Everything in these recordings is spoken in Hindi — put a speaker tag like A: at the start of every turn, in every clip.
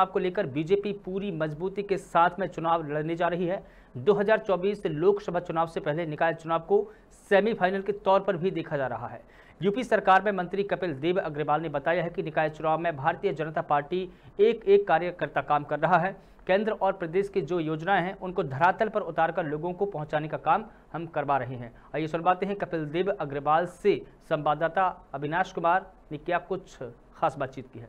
A: आपको लेकर बीजेपी पूरी मजबूती के साथ में चुनाव लड़ने जा रही है 2024 लोकसभा चुनाव से पहले निकाय चुनाव को सेमीफाइनल के तौर पर भी देखा जा रहा है यूपी सरकार में मंत्री कपिल देव अग्रवाल ने बताया है कि निकाय चुनाव में भारतीय जनता पार्टी एक एक कार्यकर्ता काम कर रहा है केंद्र और प्रदेश की जो योजनाएं हैं उनको धरातल पर उतारकर लोगों को पहुंचाने का काम हम करवा रहे हैं आइए सुनवाते हैं कपिल देव अग्रवाल से संवाददाता अविनाश कुमार ने क्या कुछ खास बातचीत की है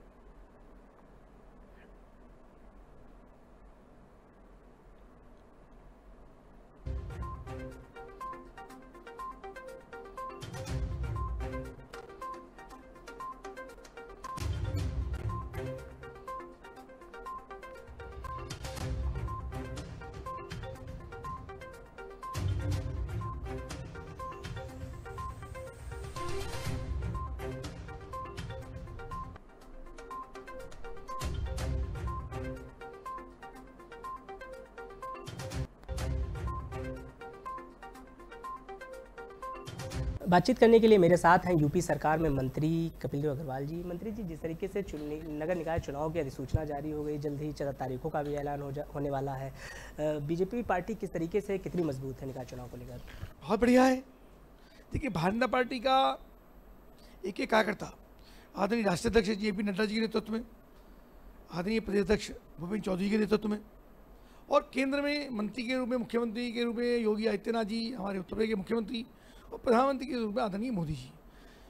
B: बातचीत करने के लिए मेरे साथ हैं यूपी सरकार में मंत्री कपिल अग्रवाल जी मंत्री जी जिस तरीके से नगर निकाय चुनाव की अधिसूचना जारी हो गई जल्द ही चौदह तारीखों का भी ऐलान हो जा होने वाला है बीजेपी पार्टी किस तरीके से कितनी मजबूत
C: है निकाय चुनाव को लेकर बहुत बढ़िया है देखिए भारतीय जनता पार्टी का एक एक कार्यकर्ता आदरणीय राष्ट्रीय अध्यक्ष जे पी नड्डा जी के नेतृत्व में आदरणीय प्रदेश अध्यक्ष भूपेन्द्र चौधरी के नेतृत्व में और केंद्र में मंत्री के रूप में मुख्यमंत्री के रूप में योगी आदित्यनाथ जी हमारे उत्तर प्रदेश के मुख्यमंत्री और प्रधानमंत्री के रूप में आदरणीय मोदी जी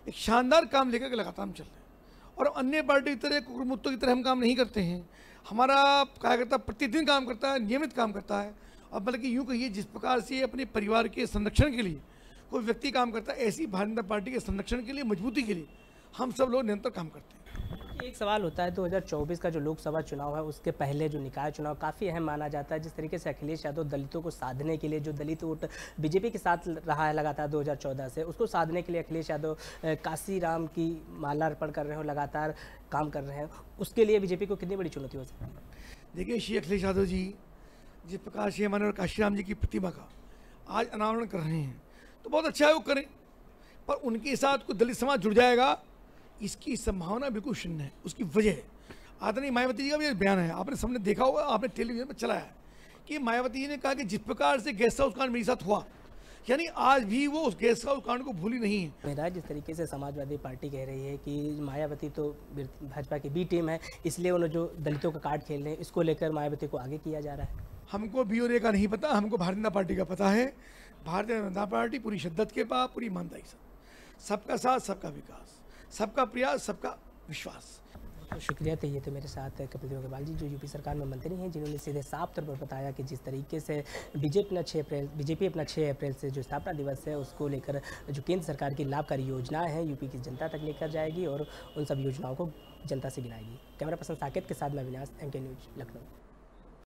C: एक शानदार काम लेकर के लगातार हम चल रहे हैं और अन्य पार्टी की तरह कुकुरमुत्तों की तरह हम काम नहीं करते हैं हमारा कार्यकर्ता प्रतिदिन काम करता है नियमित काम करता है और बल्कि यूँ कहिए जिस प्रकार से अपने परिवार के संरक्षण के लिए कोई व्यक्ति काम करता है ऐसी भारतीय जनता पार्टी के संरक्षण के लिए मजबूती के लिए हम सब लोग निरंतर काम करते हैं
B: एक सवाल होता है 2024 का जो लोकसभा चुनाव है उसके पहले जो निकाय चुनाव काफ़ी अहम माना जाता है जिस तरीके से अखिलेश यादव दलितों को साधने के लिए जो दलित वोट बीजेपी के साथ रहा है लगातार 2014 से उसको साधने के लिए अखिलेश यादव काशी राम की माला अर्पण कर रहे हो लगातार काम कर रहे हैं उसके लिए बीजेपी को कितनी बड़ी चुनौती हो सकती है
C: देखिए श्री अखिलेश यादव जी जिस प्रकार से हमारे और काशीराम जी की प्रतिमा का आज अनावरण कर रहे हैं तो बहुत अच्छा है वो करें पर उनके साथ कोई दलित समाज जुड़ जाएगा इसकी संभावना बिल्कुल शून्य है उसकी वजह आदरणीय मायावती जी का भी बयान है आपने सबने देखा होगा आपने टेलीविजन पर चलाया कि मायावती जी ने कहा कि जिस प्रकार से गेस्ट हाउस कांड मेरे साथ हुआ यानी आज भी वो उस गेस्ट हाउस कांड को भूली नहीं है मेरा जिस तरीके से समाजवादी
B: पार्टी कह रही है कि मायावती तो भाजपा की बी टीम है इसलिए उन्होंने जो दलितों का
C: कार्ड खेल रहे हैं इसको लेकर मायावती को आगे किया जा रहा है हमको बी का नहीं पता हमको भारतीय जनता पार्टी का पता है भारतीय जनता पार्टी पूरी शिद्दत के पास पूरी ईमानदारी साथ सबका साथ सबका विकास सबका प्रयास सबका विश्वास शुक्रिया तो ये थे तो मेरे साथ कपिल देव अग्रवाल
B: जी जो यूपी सरकार में मंत्री हैं जिन्होंने सीधे साफ तौर पर बताया कि जिस तरीके से बीजेपी अपना छः अप्रैल बीजेपी अपना छः अप्रैल से जो स्थापना दिवस है उसको लेकर जो केंद्र सरकार की लाभकारी योजनाएं हैं यूपी की जनता तक लेकर जाएगी और उन सब योजनाओं को जनता से गिनाएगी कैमरा पर्सन साकेत के साथ मैं अविनाश एम न्यूज लखनऊ